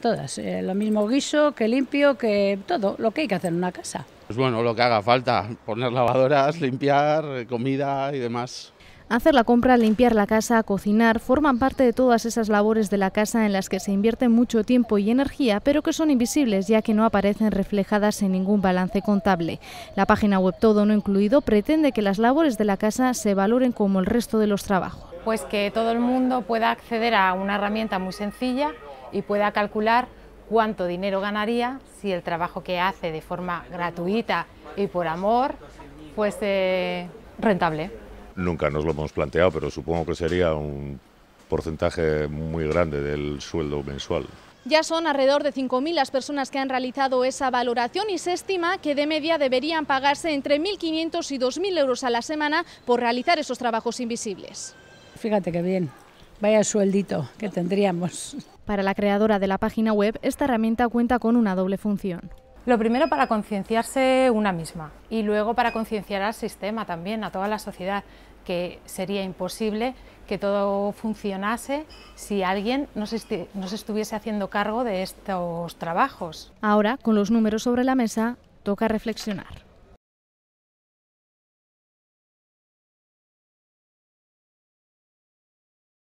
Todas, eh, lo mismo guiso, que limpio, que todo, lo que hay que hacer en una casa. Pues bueno, lo que haga falta, poner lavadoras, limpiar, eh, comida y demás. Hacer la compra, limpiar la casa, cocinar, forman parte de todas esas labores de la casa en las que se invierte mucho tiempo y energía, pero que son invisibles ya que no aparecen reflejadas en ningún balance contable. La página web Todo No Incluido pretende que las labores de la casa se valoren como el resto de los trabajos. Pues que todo el mundo pueda acceder a una herramienta muy sencilla y pueda calcular cuánto dinero ganaría si el trabajo que hace de forma gratuita y por amor fuese rentable. Nunca nos lo hemos planteado, pero supongo que sería un porcentaje muy grande del sueldo mensual. Ya son alrededor de 5.000 las personas que han realizado esa valoración y se estima que de media deberían pagarse entre 1.500 y 2.000 euros a la semana por realizar esos trabajos invisibles. Fíjate qué bien, Vaya sueldito que tendríamos. Para la creadora de la página web, esta herramienta cuenta con una doble función. Lo primero para concienciarse una misma y luego para concienciar al sistema también, a toda la sociedad, que sería imposible que todo funcionase si alguien no se, no se estuviese haciendo cargo de estos trabajos. Ahora, con los números sobre la mesa, toca reflexionar.